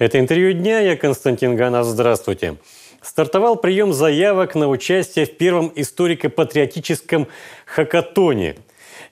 Это интервью дня. Я Константин Ганас. Здравствуйте. Стартовал прием заявок на участие в первом историко-патриотическом хакатоне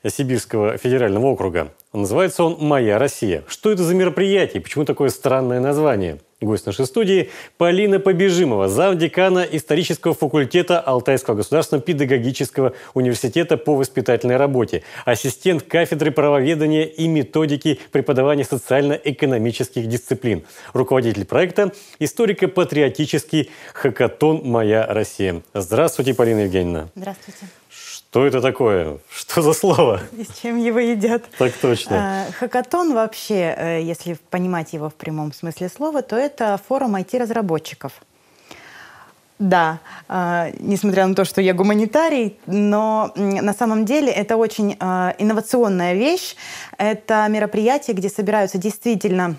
Сибирского федерального округа. Называется он «Моя Россия». Что это за мероприятие? Почему такое странное название? Гость нашей студии – Полина Побежимова, замдекана исторического факультета Алтайского государственного педагогического университета по воспитательной работе, ассистент кафедры правоведения и методики преподавания социально-экономических дисциплин, руководитель проекта «Историко-патриотический хакатон «Моя Россия». Здравствуйте, Полина Евгеньевна. Здравствуйте. Что это такое? Что за слово? И с чем его едят? Так точно. А, хакатон вообще, э, если понимать его в прямом смысле слова, то это форум IT-разработчиков. Да, а, несмотря на то, что я гуманитарий, но на самом деле это очень а, инновационная вещь. Это мероприятие, где собираются действительно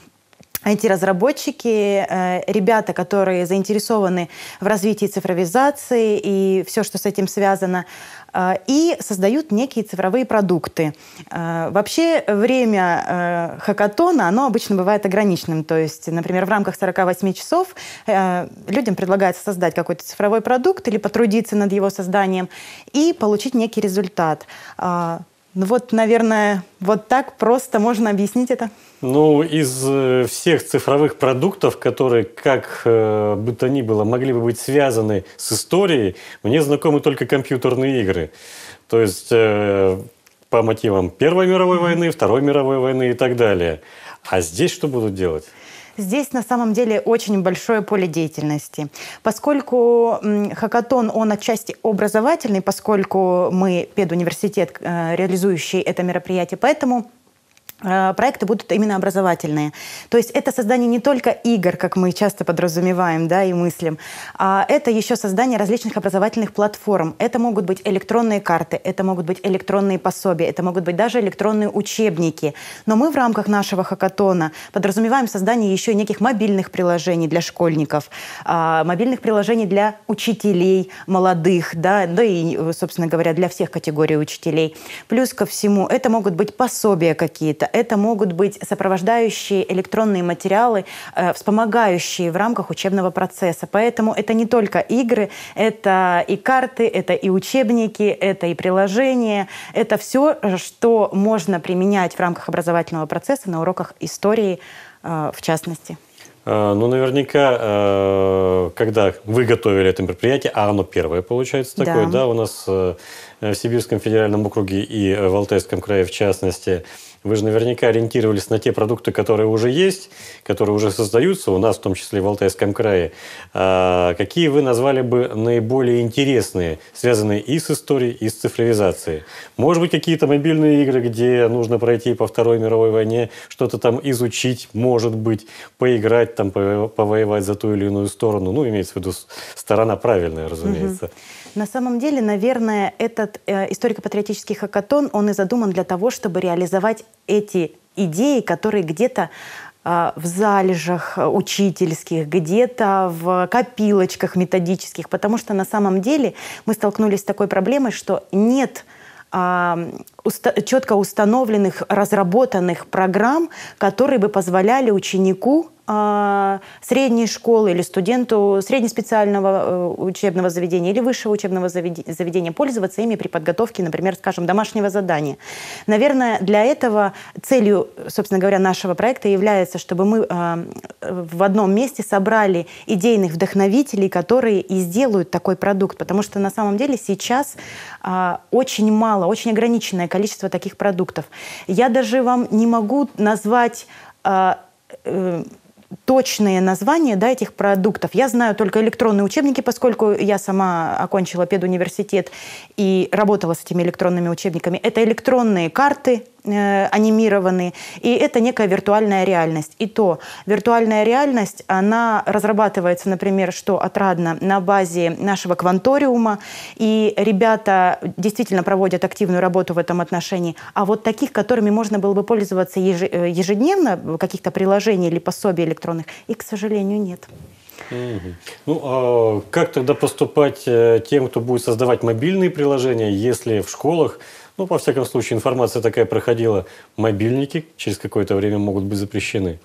IT-разработчики, э, ребята, которые заинтересованы в развитии цифровизации и все, что с этим связано, э, и создают некие цифровые продукты. Э, вообще время хакатона, оно обычно бывает ограниченным. То есть, например, в рамках 48 часов людям предлагается создать какой-то цифровой продукт или потрудиться над его созданием и получить некий результат а, ну вот, наверное, вот так просто можно объяснить это. Ну, из э, всех цифровых продуктов, которые, как э, бы то ни было, могли бы быть связаны с историей, мне знакомы только компьютерные игры. То есть э, по мотивам Первой мировой войны, Второй мировой войны и так далее. А здесь что будут делать? Здесь на самом деле очень большое поле деятельности. Поскольку хакатон, он отчасти образовательный, поскольку мы педуниверситет, э, реализующий это мероприятие, поэтому Э, проекты будут именно образовательные. То есть это создание не только игр, как мы часто подразумеваем да, и мыслим, а это еще создание различных образовательных платформ. Это могут быть электронные карты, это могут быть электронные пособия, это могут быть даже электронные учебники. Но мы в рамках нашего хакатона подразумеваем создание еще неких мобильных приложений для школьников, а, мобильных приложений для учителей молодых, да, да и, собственно говоря, для всех категорий учителей. Плюс ко всему, это могут быть пособия какие-то, это могут быть сопровождающие электронные материалы, э, вспомогающие в рамках учебного процесса. Поэтому это не только игры, это и карты, это и учебники, это и приложения, это все, э, что можно применять в рамках образовательного процесса на уроках истории э, в частности. А, ну, наверняка, э, когда вы готовили это мероприятие, а оно первое, получается, такое, да, да у нас э, в Сибирском федеральном округе и в Алтайском крае, в частности, вы же наверняка ориентировались на те продукты, которые уже есть, которые уже создаются у нас, в том числе в Алтайском крае. А какие вы назвали бы наиболее интересные, связанные и с историей, и с цифровизацией? Может быть, какие-то мобильные игры, где нужно пройти по Второй мировой войне, что-то там изучить, может быть, поиграть, там, повоевать за ту или иную сторону. Ну, имеется в виду сторона правильная, разумеется. На самом деле, наверное, этот э, историко-патриотический хакатон, он и задуман для того, чтобы реализовать эти идеи, которые где-то а, в залежах э, учительских, где-то в копилочках методических, потому что на самом деле мы столкнулись с такой проблемой, что нет а, уста- четко установленных, разработанных программ, которые бы позволяли ученику а, средней школы или студенту среднеспециального э, учебного заведения или высшего учебного заведения пользоваться ими при подготовке, например, скажем, домашнего задания. Наверное, для этого целью, собственно говоря, нашего проекта является, чтобы мы а, в одном месте собрали идейных вдохновителей, которые и сделают такой продукт, потому что на самом деле сейчас а, очень мало, очень ограниченное количество таких продуктов. Я даже вам не могу назвать э, точные названия да, этих продуктов. Я знаю только электронные учебники, поскольку я сама окончила педуниверситет и работала с этими электронными учебниками. Это электронные карты, Э, анимированы. И это некая виртуальная реальность. И то, виртуальная реальность, она разрабатывается, например, что отрадно, на базе нашего кванториума. И ребята действительно проводят активную работу в этом отношении. А вот таких, которыми можно было бы пользоваться э, ежедневно, каких-то приложений или пособий электронных, и к сожалению, нет. Угу. Ну, а как тогда поступать э, тем, кто будет создавать мобильные приложения, если в школах ну, во всяком случае, информация такая проходила. Мобильники через какое-то время могут быть запрещены.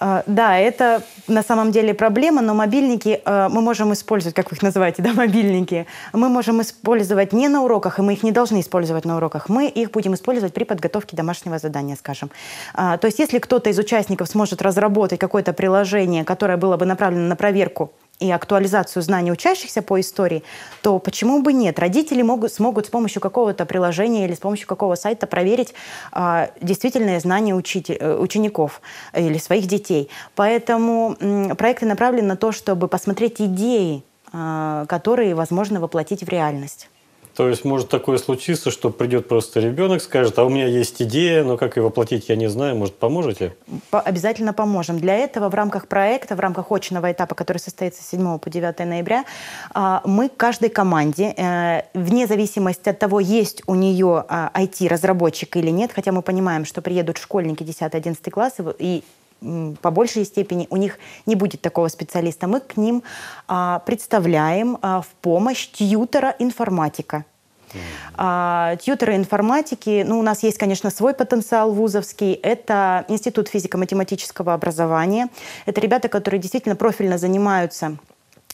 А, да, это на самом деле проблема, но мобильники э, мы можем использовать, как вы их называете, да, мобильники, мы можем использовать не на уроках, и мы их не должны использовать на уроках, мы их будем использовать при подготовке домашнего задания, скажем. А, то есть если кто-то из участников сможет разработать какое-то приложение, которое было бы направлено на проверку и актуализацию знаний учащихся по истории, то почему бы нет? Родители могут, смогут с помощью какого-то приложения или с помощью какого сайта проверить а, э, действительное знание учитель, учеников или своих детей. Поэтому э, проекты направлены на то, чтобы посмотреть идеи, э, которые возможно воплотить в реальность. То есть может такое случиться, что придет просто ребенок, скажет, а у меня есть идея, но как ее воплотить, я не знаю, может, поможете? По обязательно поможем. Для этого в рамках проекта, в рамках очного этапа, который состоится с 7 по 9 ноября, а, мы каждой команде, э, вне зависимости от того, есть у нее IT-разработчик а, или нет, хотя мы понимаем, что приедут школьники 10-11 класс, и по большей степени у них не будет такого специалиста. Мы к ним а, представляем а, в помощь тьютера информатика. А, тьютеры информатики, ну, у нас есть, конечно, свой потенциал вузовский. Это Институт физико-математического образования. Это ребята, которые действительно профильно занимаются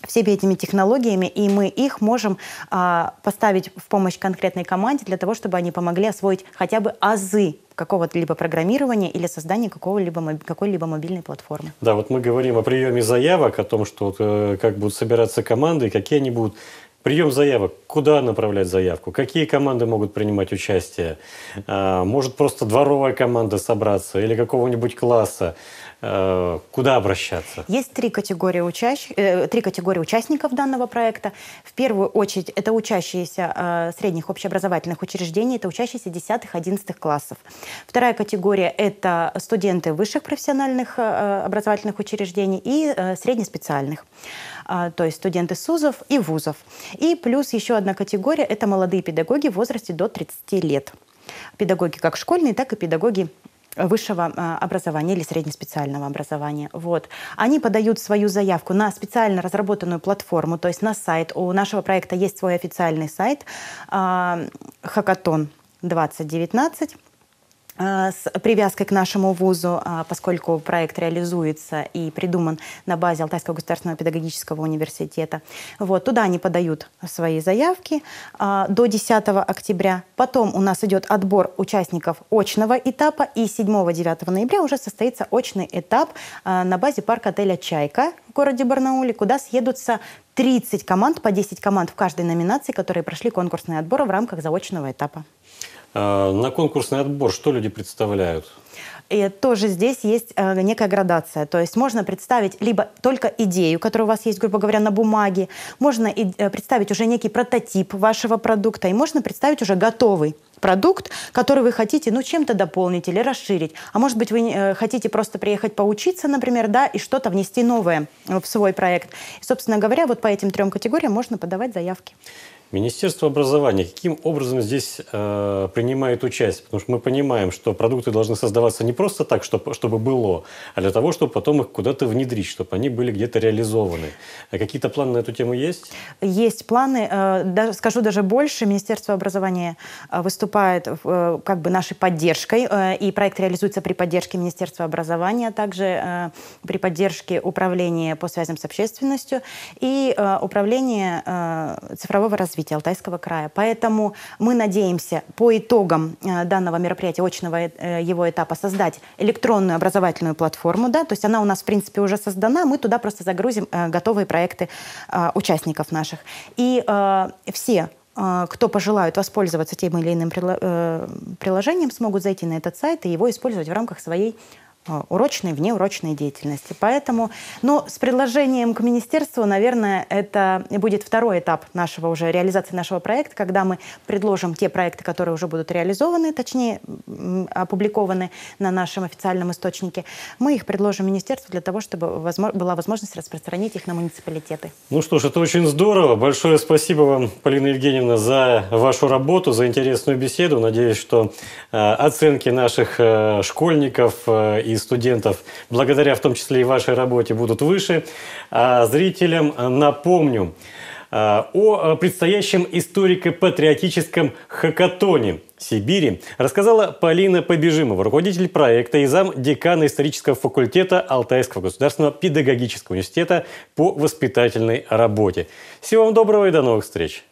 всеми этими технологиями, и мы их можем а, поставить в помощь конкретной команде для того, чтобы они помогли освоить хотя бы азы какого-либо программирования или создания какого-либо, какой-либо мобильной платформы. Да, вот мы говорим о приеме заявок, о том, что э, как будут собираться команды, какие они будут. Прием заявок. Куда направлять заявку? Какие команды могут принимать участие? А, может просто дворовая команда собраться или какого-нибудь класса? Э, куда обращаться? Есть три категории, учащ... Э, три категории участников данного проекта. В первую очередь это учащиеся э, средних общеобразовательных учреждений, это учащиеся 10-11 классов. Вторая категория – это студенты высших профессиональных образовательных учреждений и среднеспециальных то есть студенты СУЗов и вузов. И плюс еще одна категория – это молодые педагоги в возрасте до 30 лет. Педагоги как школьные, так и педагоги высшего а, образования или среднеспециального образования. Вот. Они подают свою заявку на специально разработанную платформу, то есть на сайт. У нашего проекта есть свой официальный сайт а, «Хакатон 2019». Э, с привязкой к нашему вузу, а, поскольку проект реализуется и придуман на базе Алтайского государственного педагогического университета. Вот, туда они подают свои заявки а, до 10 октября. Потом у нас идет отбор участников очного этапа, и 7-9 ноября уже состоится очный этап а, на базе парк-отеля «Чайка» в городе Барнауле, куда съедутся 30 команд, по 10 команд в каждой номинации, которые прошли конкурсные отборы в рамках заочного этапа. А, на конкурсный отбор что люди представляют? И тоже здесь есть э, некая градация. То есть можно представить либо только идею, которая у вас есть, грубо говоря, на бумаге, можно э, представить уже некий прототип вашего продукта, и можно представить уже готовый продукт, который вы хотите, ну, чем-то дополнить или расширить. А может быть, вы э, хотите просто приехать поучиться, например, да, и что-то внести новое в свой проект. И, собственно говоря, вот по этим трем категориям можно подавать заявки. Министерство образования каким образом здесь э, принимает участие? Потому что мы понимаем, что продукты должны создаваться не просто так, чтобы, чтобы было, а для того, чтобы потом их куда-то внедрить, чтобы они были где-то реализованы. А какие-то планы на эту тему есть? Есть планы. Э, даже, скажу даже больше. Министерство образования э, выступает э, как бы нашей поддержкой, э, и проект реализуется при поддержке Министерства образования, а также э, при поддержке Управления по связям с общественностью и э, Управления э, цифрового развития развития Алтайского края. Поэтому мы надеемся по итогам э, данного мероприятия, очного э, его этапа, создать электронную образовательную платформу. Да? То есть она у нас, в принципе, уже создана. Мы туда просто загрузим э, готовые проекты участников наших. И все кто пожелают воспользоваться тем или иным приложением, смогут зайти на этот сайт и его использовать в рамках своей Э, урочной, внеурочной деятельности. Поэтому, но ну, с предложением к министерству, наверное, это будет второй этап нашего уже реализации нашего проекта, когда мы предложим те проекты, которые уже будут реализованы, точнее опубликованы на нашем официальном источнике. Мы их предложим министерству для того, чтобы возможно, была возможность распространить их на муниципалитеты. Ну что ж, это очень здорово. Большое спасибо вам, Полина Евгеньевна, за вашу работу, за интересную беседу. Надеюсь, что э, оценки наших э, школьников и студентов, благодаря в том числе и вашей работе, будут выше. А зрителям э, напомню э, о э, предстоящем историко-патриотическом хакатоне Сибири рассказала Полина Побежимова, руководитель проекта и зам декана исторического факультета Алтайского государственного педагогического университета по воспитательной работе. Всего вам доброго и до новых встреч!